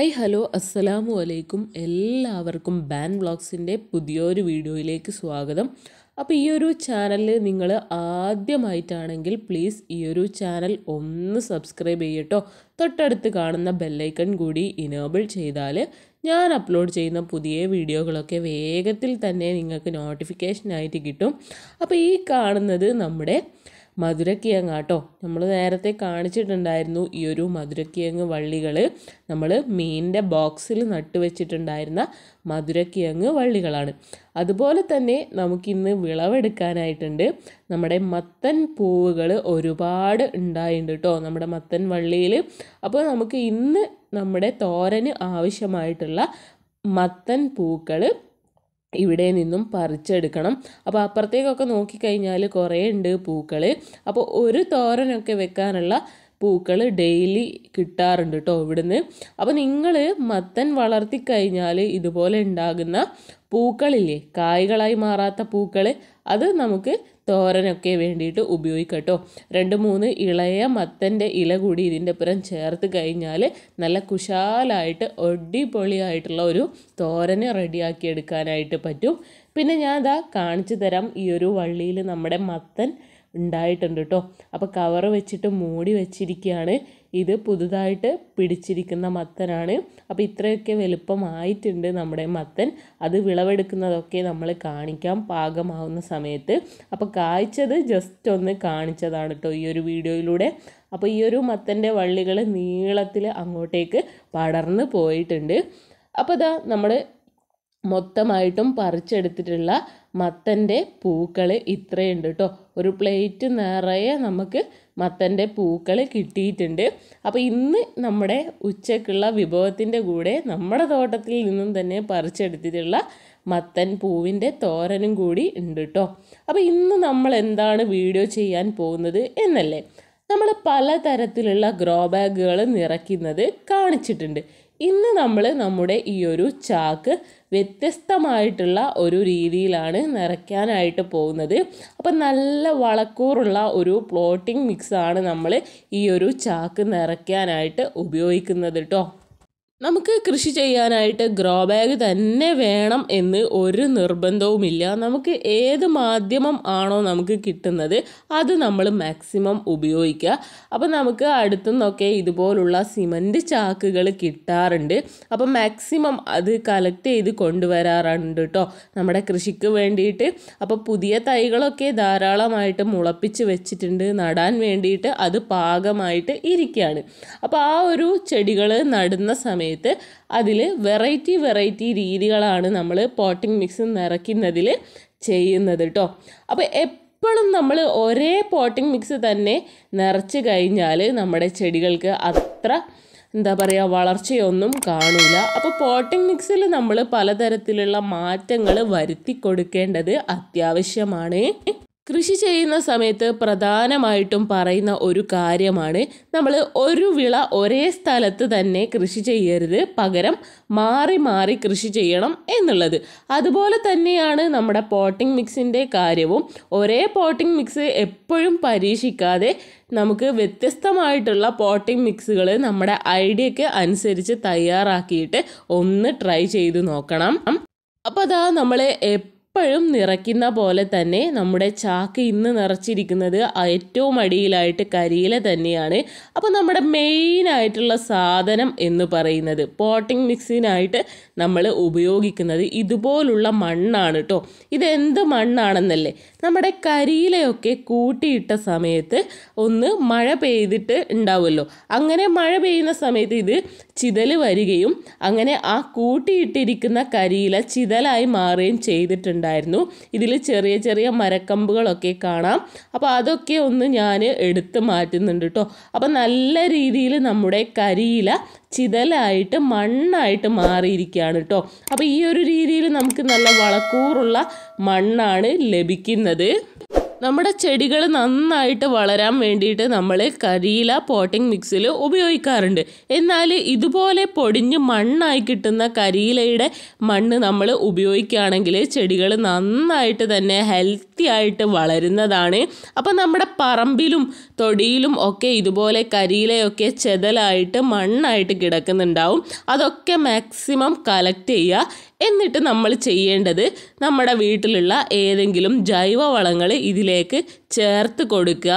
hi hello അസ്സലാമു അലൈക്കും എല്ലാവർക്കും ബാൻ വ്ളോഗ്സിൻ്റെ പുതിയൊരു വീഡിയോയിലേക്ക് സ്വാഗതം അപ്പോൾ ഈ ഒരു ചാനൽ നിങ്ങൾ ആദ്യമായിട്ടാണെങ്കിൽ പ്ലീസ് ഈ ഒരു ചാനൽ ഒന്ന് സബ്സ്ക്രൈബ് ചെയ്യട്ടോ തൊട്ടടുത്ത് കാണുന്ന ബെല്ലൈക്കൺ കൂടി ഇനേബിൾ ചെയ്താൽ ഞാൻ അപ്ലോഡ് ചെയ്യുന്ന പുതിയ വീഡിയോകളൊക്കെ വേഗത്തിൽ തന്നെ നിങ്ങൾക്ക് നോട്ടിഫിക്കേഷനായിട്ട് കിട്ടും അപ്പോൾ ഈ കാണുന്നത് നമ്മുടെ മധുരക്കിഴങ്ങ് കേട്ടോ നമ്മൾ നേരത്തെ കാണിച്ചിട്ടുണ്ടായിരുന്നു ഈ ഒരു മധുരക്കിഴങ്ങ് വള്ളികൾ നമ്മൾ മീനിൻ്റെ ബോക്സിൽ നട്ട് വെച്ചിട്ടുണ്ടായിരുന്ന മധുരക്കിഴങ്ങ് വള്ളികളാണ് അതുപോലെ തന്നെ നമുക്കിന്ന് വിളവെടുക്കാനായിട്ടുണ്ട് നമ്മുടെ മത്തൻ പൂവുകൾ ഒരുപാട് ഉണ്ടായിട്ടുണ്ട് കേട്ടോ നമ്മുടെ മത്തൻ വള്ളിയിൽ അപ്പോൾ നമുക്ക് ഇന്ന് നമ്മുടെ തോരന് ആവശ്യമായിട്ടുള്ള മത്തൻ പൂക്കൾ ഇവിടെ നിന്നും പറിച്ചെടുക്കണം അപ്പോൾ അപ്പുറത്തേക്കൊക്കെ നോക്കിക്കഴിഞ്ഞാൽ കുറേ ഉണ്ട് പൂക്കൾ അപ്പോൾ ഒരു തോരനൊക്കെ വെക്കാനുള്ള പൂക്കൾ ഡെയിലി കിട്ടാറുണ്ട് കേട്ടോ ഇവിടുന്ന് അപ്പോൾ നിങ്ങൾ മത്തൻ വളർത്തിക്കഴിഞ്ഞാൽ ഇതുപോലെ ഉണ്ടാകുന്ന പൂക്കളില്ലേ കായ്കളായി മാറാത്ത പൂക്കൾ അത് നമുക്ക് തോരനൊക്കെ വേണ്ടിയിട്ട് ഉപയോഗിക്കാം കേട്ടോ രണ്ട് മൂന്ന് ഇളയ മത്തൻ്റെ ഇല കൂടി ഇതിൻ്റെ പുറം ചേർത്ത് കഴിഞ്ഞാൽ നല്ല കുശാലായിട്ട് ഒടിപൊളിയായിട്ടുള്ള ഒരു തോരന് റെഡിയാക്കി എടുക്കാനായിട്ട് പറ്റും പിന്നെ ഞാൻ അതാ കാണിച്ചു തരാം ഈ ഒരു വള്ളിയിൽ നമ്മുടെ മത്തൻ ഉണ്ടായിട്ടുണ്ട് കേട്ടോ അപ്പോൾ കവർ വെച്ചിട്ട് മൂടി വെച്ചിരിക്കുകയാണ് ഇത് പുതുതായിട്ട് പിടിച്ചിരിക്കുന്ന മത്തനാണ് അപ്പോൾ ഇത്രയൊക്കെ വലുപ്പമായിട്ടുണ്ട് നമ്മുടെ മത്തൻ അത് വിളവെടുക്കുന്നതൊക്കെ നമ്മൾ കാണിക്കാം പാകമാവുന്ന സമയത്ത് അപ്പോൾ കായ്ച്ചത് ജസ്റ്റ് ഒന്ന് കാണിച്ചതാണ് കേട്ടോ ഈ ഒരു വീഡിയോയിലൂടെ അപ്പോൾ ഈ ഒരു മത്തൻ്റെ വള്ളികൾ നീളത്തിൽ അങ്ങോട്ടേക്ക് പടർന്ന് പോയിട്ടുണ്ട് അപ്പോൾ ഇതാ നമ്മൾ മൊത്തമായിട്ടും പറിച്ചെടുത്തിട്ടുള്ള മത്തൻ്റെ പൂക്കൾ ഇത്രയുണ്ട് കേട്ടോ ഒരു പ്ലേറ്റ് നിറയെ നമുക്ക് മത്തൻ്റെ പൂക്കൾ കിട്ടിയിട്ടുണ്ട് അപ്പോൾ ഇന്ന് നമ്മുടെ ഉച്ചക്കുള്ള വിഭവത്തിൻ്റെ കൂടെ നമ്മുടെ തോട്ടത്തിൽ നിന്നും തന്നെ പറിച്ചെടുത്തിട്ടുള്ള മത്തൻ പൂവിൻ്റെ തോരനും കൂടി ഉണ്ട് കേട്ടോ അപ്പോൾ ഇന്ന് നമ്മൾ എന്താണ് വീഡിയോ ചെയ്യാൻ പോകുന്നത് എന്നല്ലേ നമ്മൾ പലതരത്തിലുള്ള ഗ്രോ ബാഗുകൾ നിറയ്ക്കുന്നത് കാണിച്ചിട്ടുണ്ട് ഇന്ന് നമ്മൾ നമ്മുടെ ഈ ഒരു ചാക്ക് വ്യത്യസ്തമായിട്ടുള്ള ഒരു രീതിയിലാണ് നിറയ്ക്കാനായിട്ട് പോകുന്നത് അപ്പം നല്ല വളക്കൂറുള്ള ഒരു പ്ലോട്ടിംഗ് മിക്സാണ് നമ്മൾ ഈ ഒരു ചാക്ക് നിറയ്ക്കാനായിട്ട് ഉപയോഗിക്കുന്നത് കേട്ടോ നമുക്ക് കൃഷി ചെയ്യാനായിട്ട് ഗ്രോ ബാഗ് തന്നെ വേണം എന്ന് ഒരു നിർബന്ധവുമില്ല നമുക്ക് ഏത് മാധ്യമം ആണോ നമുക്ക് കിട്ടുന്നത് അത് നമ്മൾ മാക്സിമം ഉപയോഗിക്കുക അപ്പോൾ നമുക്ക് അടുത്തുനിന്നൊക്കെ ഇതുപോലുള്ള സിമൻറ്റ് ചാക്കുകൾ കിട്ടാറുണ്ട് അപ്പോൾ മാക്സിമം അത് കളക്ട് ചെയ്ത് കൊണ്ടുവരാറുണ്ട് കേട്ടോ നമ്മുടെ കൃഷിക്ക് വേണ്ടിയിട്ട് അപ്പോൾ പുതിയ തൈകളൊക്കെ ധാരാളമായിട്ട് മുളപ്പിച്ച് വെച്ചിട്ടുണ്ട് നടാൻ വേണ്ടിയിട്ട് അത് പാകമായിട്ട് ഇരിക്കുകയാണ് അപ്പോൾ ആ ഒരു ചെടികൾ നടുന്ന സമയത്ത് സമയത്ത് അതിൽ വെറൈറ്റി വെറൈറ്റി രീതികളാണ് നമ്മൾ പോട്ടിംഗ് മിക്സ് നിറയ്ക്കുന്നതിൽ ചെയ്യുന്നത് കേട്ടോ അപ്പോൾ എപ്പോഴും നമ്മൾ ഒരേ പോട്ടിംഗ് മിക്സ് തന്നെ നിറച്ച് കഴിഞ്ഞാൽ നമ്മുടെ ചെടികൾക്ക് അത്ര എന്താ പറയുക വളർച്ചയൊന്നും കാണില്ല അപ്പോൾ പോട്ടിംഗ് മിക്സിൽ നമ്മൾ പലതരത്തിലുള്ള മാറ്റങ്ങൾ വരുത്തി കൊടുക്കേണ്ടത് അത്യാവശ്യമാണ് കൃഷി ചെയ്യുന്ന സമയത്ത് പ്രധാനമായിട്ടും പറയുന്ന ഒരു കാര്യമാണ് നമ്മൾ ഒരു വിള ഒരേ സ്ഥലത്ത് തന്നെ കൃഷി ചെയ്യരുത് പകരം മാറി മാറി കൃഷി ചെയ്യണം എന്നുള്ളത് അതുപോലെ തന്നെയാണ് നമ്മുടെ പോട്ടിംഗ് മിക്സിൻ്റെ കാര്യവും ഒരേ പോട്ടിംഗ് മിക്സ് എപ്പോഴും പരീക്ഷിക്കാതെ നമുക്ക് വ്യത്യസ്തമായിട്ടുള്ള പോട്ടിംഗ് മിക്സുകൾ നമ്മുടെ ഐഡിയയ്ക്ക് അനുസരിച്ച് തയ്യാറാക്കിയിട്ട് ഒന്ന് ട്രൈ ചെയ്ത് നോക്കണം അപ്പോൾ അതാ നമ്മൾ എപ്പോഴും നിറയ്ക്കുന്ന പോലെ തന്നെ നമ്മുടെ ചാക്ക് ഇന്ന് നിറച്ചിരിക്കുന്നത് ഏറ്റവും അടിയിലായിട്ട് കരിയില തന്നെയാണ് അപ്പോൾ നമ്മുടെ മെയിൻ ആയിട്ടുള്ള സാധനം എന്ന് പറയുന്നത് പോട്ടിംഗ് മിക്സിനായിട്ട് നമ്മൾ ഉപയോഗിക്കുന്നത് ഇതുപോലുള്ള മണ്ണാണ് കേട്ടോ ഇതെന്ത് മണ്ണാണെന്നല്ലേ നമ്മുടെ കരിയിലയൊക്കെ കൂട്ടിയിട്ട സമയത്ത് ഒന്ന് മഴ പെയ്തിട്ട് ഉണ്ടാവുമല്ലോ അങ്ങനെ മഴ പെയ്യുന്ന സമയത്ത് ഇത് ചിതൽ വരികയും അങ്ങനെ ആ കൂട്ടിയിട്ടിരിക്കുന്ന കരിയില ചിതലായി മാറുകയും ചെയ്തിട്ടുണ്ട് ഉണ്ടായിരുന്നു ഇതിൽ ചെറിയ ചെറിയ മരക്കമ്പുകളൊക്കെ കാണാം അപ്പോൾ അതൊക്കെ ഒന്ന് ഞാൻ എടുത്ത് മാറ്റുന്നുണ്ട് കേട്ടോ അപ്പോൾ നല്ല രീതിയിൽ നമ്മുടെ കരിയില ചിതലായിട്ട് മണ്ണായിട്ട് മാറിയിരിക്കുകയാണ് കേട്ടോ അപ്പോൾ ഈ ഒരു രീതിയിൽ നമുക്ക് നല്ല വളക്കൂറുള്ള മണ്ണാണ് ലഭിക്കുന്നത് നമ്മുടെ ചെടികൾ നന്നായിട്ട് വളരാൻ വേണ്ടിയിട്ട് നമ്മൾ കരിയില പോട്ടിംഗ് മിക്സിൽ ഉപയോഗിക്കാറുണ്ട് എന്നാൽ ഇതുപോലെ പൊടിഞ്ഞ് മണ്ണായി കിട്ടുന്ന കരിയിലയുടെ മണ്ണ് നമ്മൾ ഉപയോഗിക്കുകയാണെങ്കിൽ ചെടികൾ നന്നായിട്ട് തന്നെ ഹെൽത്തി ആയിട്ട് വളരുന്നതാണ് അപ്പോൾ നമ്മുടെ പറമ്പിലും തൊടിയിലും ഒക്കെ ഇതുപോലെ കരിയിലയൊക്കെ ചെതലായിട്ട് മണ്ണായിട്ട് കിടക്കുന്നുണ്ടാവും അതൊക്കെ മാക്സിമം കളക്ട് ചെയ്യുക എന്നിട്ട് നമ്മൾ ചെയ്യേണ്ടത് നമ്മുടെ വീട്ടിലുള്ള ഏതെങ്കിലും ജൈവ വളങ്ങൾ ഇതിലേക്ക് ചേർത്ത് കൊടുക്കുക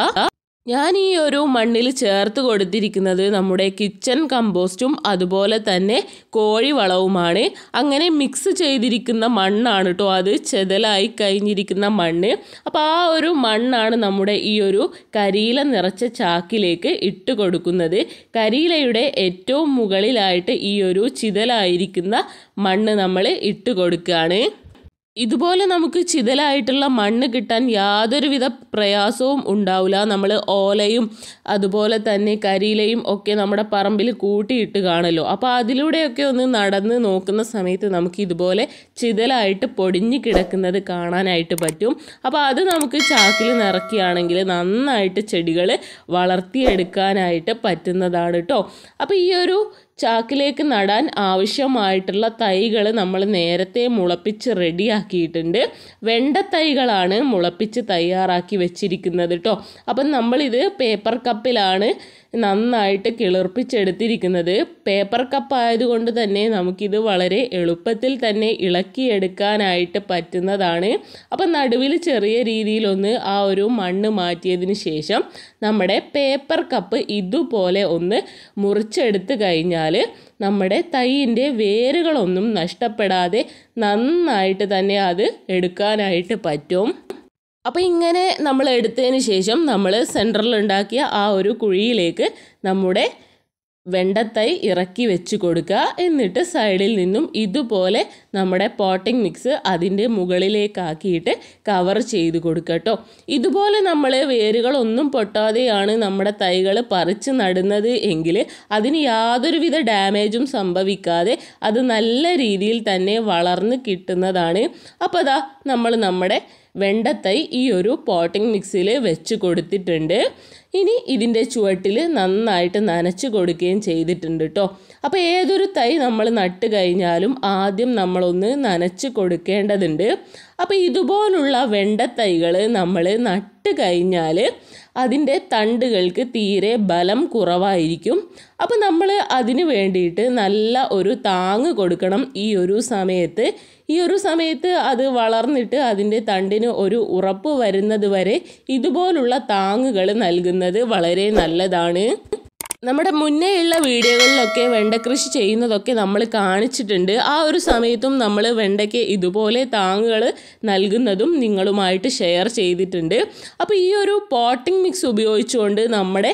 ഞാൻ ഈ ഒരു മണ്ണിൽ ചേർത്ത് കൊടുത്തിരിക്കുന്നത് നമ്മുടെ കിച്ചൺ കമ്പോസ്റ്റും അതുപോലെ തന്നെ കോഴിവളവുമാണ് അങ്ങനെ മിക്സ് ചെയ്തിരിക്കുന്ന മണ്ണാണ് കേട്ടോ അത് ചെതലായി കഴിഞ്ഞിരിക്കുന്ന മണ്ണ് അപ്പോൾ ആ ഒരു മണ്ണാണ് നമ്മുടെ ഈ ഒരു കരിയില നിറച്ച ചാക്കിലേക്ക് ഇട്ട് കൊടുക്കുന്നത് കരിയിലയുടെ ഏറ്റവും മുകളിലായിട്ട് ഈ ഒരു ചിതലായിരിക്കുന്ന മണ്ണ് നമ്മൾ ഇട്ട് കൊടുക്കുകയാണ് ഇതുപോലെ നമുക്ക് ചിതലായിട്ടുള്ള മണ്ണ് കിട്ടാൻ യാതൊരുവിധ പ്രയാസവും ഉണ്ടാവില്ല നമ്മൾ ഓലയും അതുപോലെ തന്നെ കരിയിലയും ഒക്കെ നമ്മുടെ പറമ്പിൽ കൂട്ടിയിട്ട് കാണല്ലോ അപ്പോൾ അതിലൂടെയൊക്കെ ഒന്ന് നടന്ന് നോക്കുന്ന സമയത്ത് നമുക്ക് ഇതുപോലെ ചിതലായിട്ട് പൊടിഞ്ഞു കിടക്കുന്നത് കാണാനായിട്ട് പറ്റും അപ്പോൾ അത് നമുക്ക് ചാക്കിൽ നിറക്കുകയാണെങ്കിൽ നന്നായിട്ട് ചെടികൾ വളർത്തിയെടുക്കാനായിട്ട് പറ്റുന്നതാണ് കേട്ടോ അപ്പോൾ ഈ ഒരു ചാക്കിലേക്ക് നടാൻ ആവശ്യമായിട്ടുള്ള തൈകൾ നമ്മൾ നേരത്തെ മുളപ്പിച്ച് റെഡിയാക്കിയിട്ടുണ്ട് വെണ്ട തൈകളാണ് മുളപ്പിച്ച് തയ്യാറാക്കി വെച്ചിരിക്കുന്നത് കേട്ടോ അപ്പം നമ്മളിത് പേപ്പർ കപ്പിലാണ് നന്നായിട്ട് കിളിർപ്പിച്ചെടുത്തിരിക്കുന്നത് പേപ്പർ കപ്പ് ആയതുകൊണ്ട് തന്നെ നമുക്കിത് വളരെ എളുപ്പത്തിൽ തന്നെ ഇളക്കിയെടുക്കാനായിട്ട് പറ്റുന്നതാണ് അപ്പം നടുവിൽ ചെറിയ രീതിയിലൊന്ന് ആ ഒരു മണ്ണ് മാറ്റിയതിന് ശേഷം നമ്മുടെ പേപ്പർ കപ്പ് ഇതുപോലെ ഒന്ന് മുറിച്ചെടുത്ത് കഴിഞ്ഞാൽ നമ്മുടെ തൈയിൻ്റെ വേരുകളൊന്നും നഷ്ടപ്പെടാതെ നന്നായിട്ട് തന്നെ അത് എടുക്കാനായിട്ട് പറ്റും അപ്പോൾ ഇങ്ങനെ നമ്മൾ എടുത്തതിന് ശേഷം നമ്മൾ സെൻറ്ററിൽ ഉണ്ടാക്കിയ ആ ഒരു കുഴിയിലേക്ക് നമ്മുടെ വെണ്ടത്തൈ ഇറക്കി വെച്ച് കൊടുക്കുക എന്നിട്ട് സൈഡിൽ നിന്നും ഇതുപോലെ നമ്മുടെ പോട്ടിംഗ് മിക്സ് അതിൻ്റെ മുകളിലേക്കാക്കിയിട്ട് കവർ ചെയ്ത് കൊടുക്കട്ടോ ഇതുപോലെ നമ്മൾ വേരുകളൊന്നും പൊട്ടാതെയാണ് നമ്മുടെ തൈകൾ പറിച്ച് നടുന്നത് എങ്കിൽ അതിന് യാതൊരുവിധ ഡാമേജും സംഭവിക്കാതെ അത് നല്ല രീതിയിൽ തന്നെ വളർന്ന് കിട്ടുന്നതാണ് അപ്പോൾ അതാ നമ്മൾ നമ്മുടെ വെണ്ടത്തൈ ഈ ഒരു പോട്ടിംഗ് മിക്സിൽ വെച്ച് കൊടുത്തിട്ടുണ്ട് ഇനി ഇതിൻ്റെ ചുവട്ടിൽ നന്നായിട്ട് നനച്ച് കൊടുക്കുകയും ചെയ്തിട്ടുണ്ട് കേട്ടോ അപ്പോൾ ഏതൊരു തൈ നമ്മൾ നട്ട് കഴിഞ്ഞാലും ആദ്യം നമ്മൾ നമ്മളൊന്ന് നനച്ച് കൊടുക്കേണ്ടതുണ്ട് അപ്പോൾ ഇതുപോലുള്ള വെണ്ടത്തൈകൾ നമ്മൾ നട്ട് കഴിഞ്ഞാൽ അതിൻ്റെ തണ്ടുകൾക്ക് തീരെ ബലം കുറവായിരിക്കും അപ്പോൾ നമ്മൾ അതിന് വേണ്ടിയിട്ട് നല്ല ഒരു താങ്ങ് കൊടുക്കണം ഈ ഒരു സമയത്ത് ഈ ഒരു സമയത്ത് അത് വളർന്നിട്ട് അതിൻ്റെ തണ്ടിന് ഒരു ഉറപ്പ് വരുന്നത് വരെ ഇതുപോലുള്ള താങ്ങുകൾ നൽകുന്നത് വളരെ നല്ലതാണ് നമ്മുടെ മുന്നേയുള്ള വീഡിയോകളിലൊക്കെ വെണ്ട കൃഷി ചെയ്യുന്നതൊക്കെ നമ്മൾ കാണിച്ചിട്ടുണ്ട് ആ ഒരു സമയത്തും നമ്മൾ വെണ്ടയ്ക്ക് ഇതുപോലെ താങ്ങുകൾ നൽകുന്നതും നിങ്ങളുമായിട്ട് ഷെയർ ചെയ്തിട്ടുണ്ട് അപ്പോൾ ഈ ഒരു പോട്ടിംഗ് മിക്സ് ഉപയോഗിച്ചുകൊണ്ട് നമ്മുടെ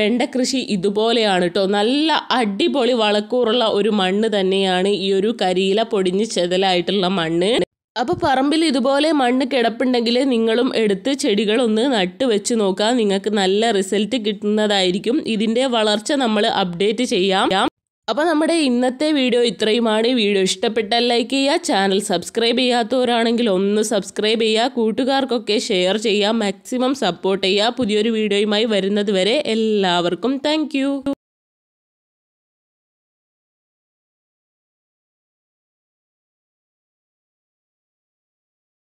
വെണ്ട കൃഷി ഇതുപോലെയാണ് കേട്ടോ നല്ല അടിപൊളി വളക്കൂറുള്ള ഒരു മണ്ണ് തന്നെയാണ് ഈ ഒരു കരിയില പൊടിഞ്ഞ് ചെതലായിട്ടുള്ള മണ്ണ് അപ്പോൾ പറമ്പിൽ ഇതുപോലെ മണ്ണ് കിടപ്പുണ്ടെങ്കിൽ നിങ്ങളും എടുത്ത് ചെടികളൊന്ന് നട്ട് വെച്ച് നോക്കുക നിങ്ങൾക്ക് നല്ല റിസൾട്ട് കിട്ടുന്നതായിരിക്കും ഇതിൻ്റെ വളർച്ച നമ്മൾ അപ്ഡേറ്റ് ചെയ്യാം അപ്പോൾ നമ്മുടെ ഇന്നത്തെ വീഡിയോ ഇത്രയുമാണ് വീഡിയോ ഇഷ്ടപ്പെട്ടാൽ ലൈക്ക് ചെയ്യുക ചാനൽ സബ്സ്ക്രൈബ് ചെയ്യാത്തവരാണെങ്കിൽ ഒന്ന് സബ്സ്ക്രൈബ് ചെയ്യുക കൂട്ടുകാർക്കൊക്കെ ഷെയർ ചെയ്യുക മാക്സിമം സപ്പോർട്ട് ചെയ്യുക പുതിയൊരു വീഡിയോയുമായി വരുന്നത് വരെ എല്ലാവർക്കും താങ്ക്